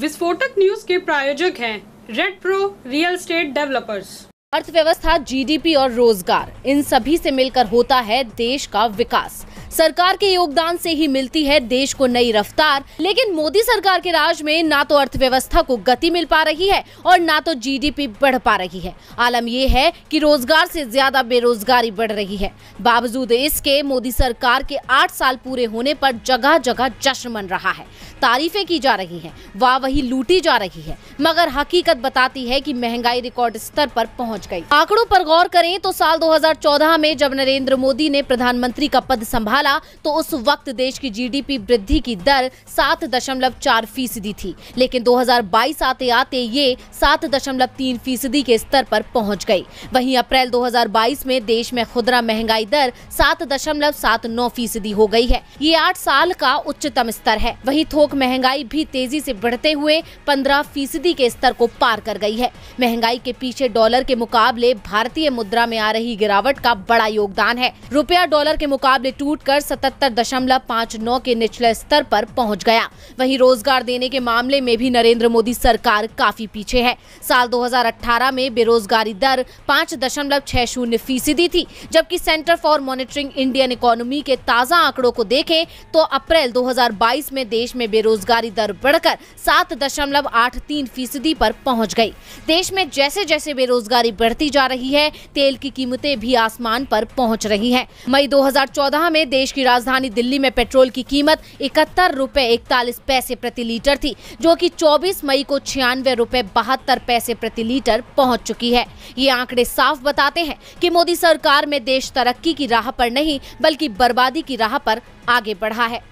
विस्फोटक न्यूज के प्रायोजक हैं red pro real estate developers अर्थव्यवस्था जीडीपी और रोजगार इन सभी से मिलकर होता है देश का विकास सरकार के योगदान से ही मिलती है देश को नई रफ्तार लेकिन मोदी सरकार के राज में ना तो अर्थव्यवस्था को गति मिल पा रही है और ना तो जीडीपी बढ़ पा रही है आलम यह है कि रोजगार से ज्यादा बेरोजगारी बढ़ रही है बावजूद इसके मोदी सरकार के आठ साल पूरे होने पर जगह जगह जश्न मन रहा है तारीफें की जा रही है वाह वही लूटी जा रही है मगर हकीकत बताती है की महंगाई रिकॉर्ड स्तर पर पहुँच गयी आंकड़ों पर गौर करें तो साल दो में जब नरेंद्र मोदी ने प्रधानमंत्री का पद संभाल निकाला तो उस वक्त देश की जीडीपी वृद्धि की दर सात दशमलव चार फीसदी थी लेकिन 2022 आते आते ये सात दशमलव तीन फीसदी के स्तर पर पहुंच गई वहीं अप्रैल 2022 में देश में खुदरा महंगाई दर सात दशमलव सात नौ फीसदी हो गई है ये आठ साल का उच्चतम स्तर है वही थोक महंगाई भी तेजी ऐसी बढ़ते हुए पंद्रह फीसदी के स्तर को पार कर गई है महंगाई के पीछे डॉलर के मुकाबले भारतीय मुद्रा में आ रही गिरावट का बड़ा योगदान है रुपया डॉलर के मुकाबले टूट बढ़कर सतहत्तर दशमलव पाँच नौ के निचले स्तर पर पहुंच गया वहीं रोजगार देने के मामले में भी नरेंद्र मोदी सरकार काफी पीछे है साल 2018 में बेरोजगारी दर पाँच दशमलव छह शून्य फीसदी थी जबकि centre for monitoring Indian economy के ताज़ा आंकड़ों को देखें तो अप्रैल 2022 में देश में बेरोजगारी दर बढ़कर सात दशमलव आठ तीन फीसदी पर पहुंच गई देश में जैसे जैसे बेरोजगारी बढ़ती जा रही है तेल की कीमतें भी आसमान पर पहुंच रही हैं। मई 2014 में देश देश की राजधानी दिल्ली में पेट्रोल की कीमत इकहत्तर रूपए इकतालीस पैसे प्रति लीटर थी जो कि 24 मई को छियानवे रूपए बहत्तर पैसे प्रति लीटर पहुंच चुकी है ये आंकड़े साफ बताते हैं कि मोदी सरकार में देश तरक्की की राह पर नहीं बल्कि बर्बादी की राह पर आगे बढ़ा है